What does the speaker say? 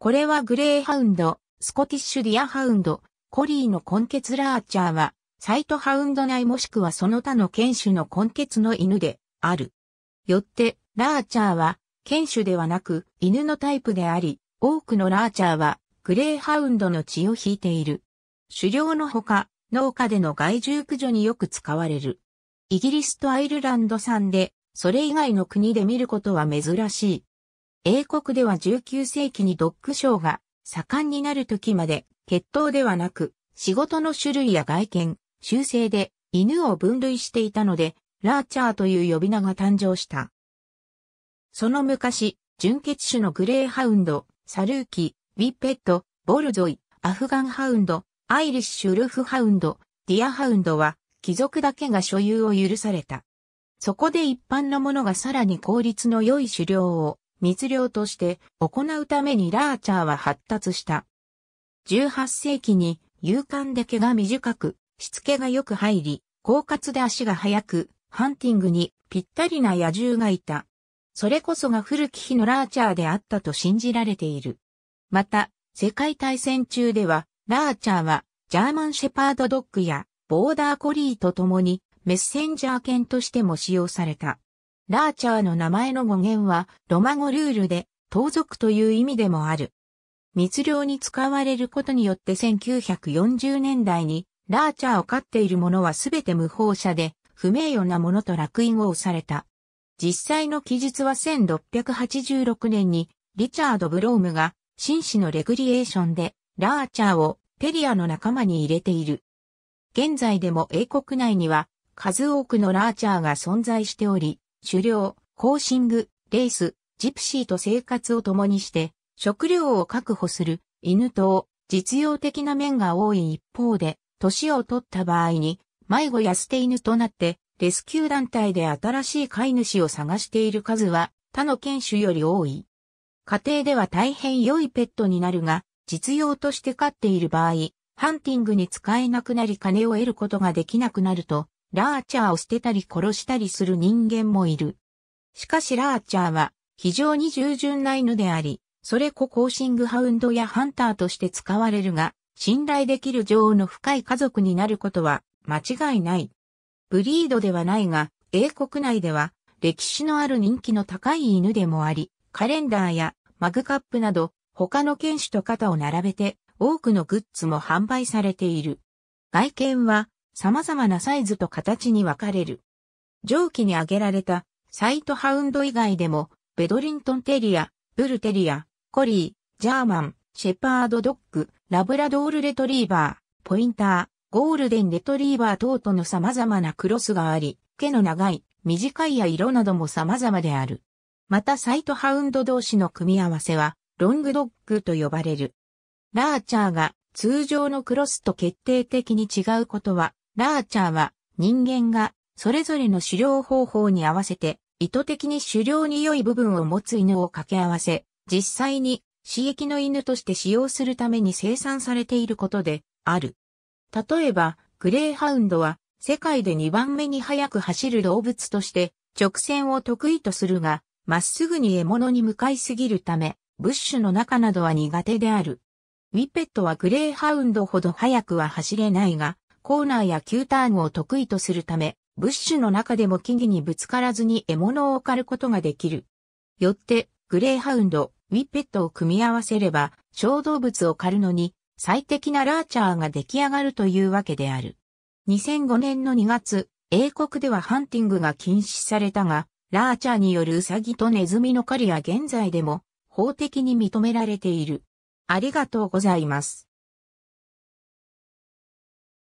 これはグレーハウンド、スコティッシュディアハウンド、コリーの根血ラーチャーは、サイトハウンド内もしくはその他の犬種の根血の犬である。よって、ラーチャーは、犬種ではなく、犬のタイプであり、多くのラーチャーは、グレーハウンドの血を引いている。狩猟のほか、農家での害獣駆除によく使われる。イギリスとアイルランド産で、それ以外の国で見ることは珍しい。英国では19世紀にドッグショーが盛んになる時まで、血統ではなく、仕事の種類や外見、修正で犬を分類していたので、ラーチャーという呼び名が誕生した。その昔、純血種のグレーハウンド、サルーキ、ウィッペット、ボルゾイ、アフガンハウンド、アイリッシュルフハウンド、ディアハウンドは、貴族だけが所有を許された。そこで一般の者がさらに効率の良い狩猟を密漁として行うためにラーチャーは発達した。18世紀に勇敢で毛が短く、しつけがよく入り、狡猾で足が速く、ハンティングにぴったりな野獣がいた。それこそが古き日のラーチャーであったと信じられている。また、世界大戦中では、ラーチャーは、ジャーマンシェパードドッグや、ボーダーコリーと共に、メッセンジャー犬としても使用された。ラーチャーの名前の語源は、ロマ語ルールで、盗賊という意味でもある。密漁に使われることによって1940年代に、ラーチャーを飼っている者はすべて無法者で、不名誉なものと落印を押された。実際の記述は1686年に、リチャード・ブロームが、紳士のレクリエーションで、ラーチャーをペリアの仲間に入れている。現在でも英国内には、数多くのラーチャーが存在しており、狩猟、コーシング、レース、ジプシーと生活を共にして、食料を確保する、犬と、実用的な面が多い一方で、年を取った場合に、迷子や捨て犬となって、レスキュー団体で新しい飼い主を探している数は、他の犬種より多い。家庭では大変良いペットになるが、実用として飼っている場合、ハンティングに使えなくなり金を得ることができなくなると、ラーチャーを捨てたり殺したりする人間もいる。しかしラーチャーは非常に従順な犬であり、それこコーシングハウンドやハンターとして使われるが、信頼できる女王の深い家族になることは間違いない。ブリードではないが、英国内では歴史のある人気の高い犬でもあり、カレンダーやマグカップなど他の犬種と肩を並べて多くのグッズも販売されている。外見は様々なサイズと形に分かれる。上記に挙げられたサイトハウンド以外でも、ベドリントンテリア、ブルテリア、コリー、ジャーマン、シェパードドッグ、ラブラドールレトリーバー、ポインター、ゴールデンレトリーバー等との様々なクロスがあり、毛の長い、短いや色なども様々である。またサイトハウンド同士の組み合わせは、ロングドッグと呼ばれる。ラーチャーが通常のクロスと決定的に違うことは、ラーチャーは人間がそれぞれの狩猟方法に合わせて意図的に狩猟に良い部分を持つ犬を掛け合わせ、実際に刺激の犬として使用するために生産されていることである。例えば、グレーハウンドは世界で2番目に速く走る動物として直線を得意とするが、まっすぐに獲物に向かいすぎるため、ブッシュの中などは苦手である。ウィペットはグレーハウンドほど速くは走れないが、コーナーや急ターンを得意とするため、ブッシュの中でも木々にぶつからずに獲物を狩ることができる。よって、グレーハウンド、ウィッペットを組み合わせれば、小動物を狩るのに最適なラーチャーが出来上がるというわけである。2005年の2月、英国ではハンティングが禁止されたが、ラーチャーによるウサギとネズミの狩りは現在でも法的に認められている。ありがとうございます。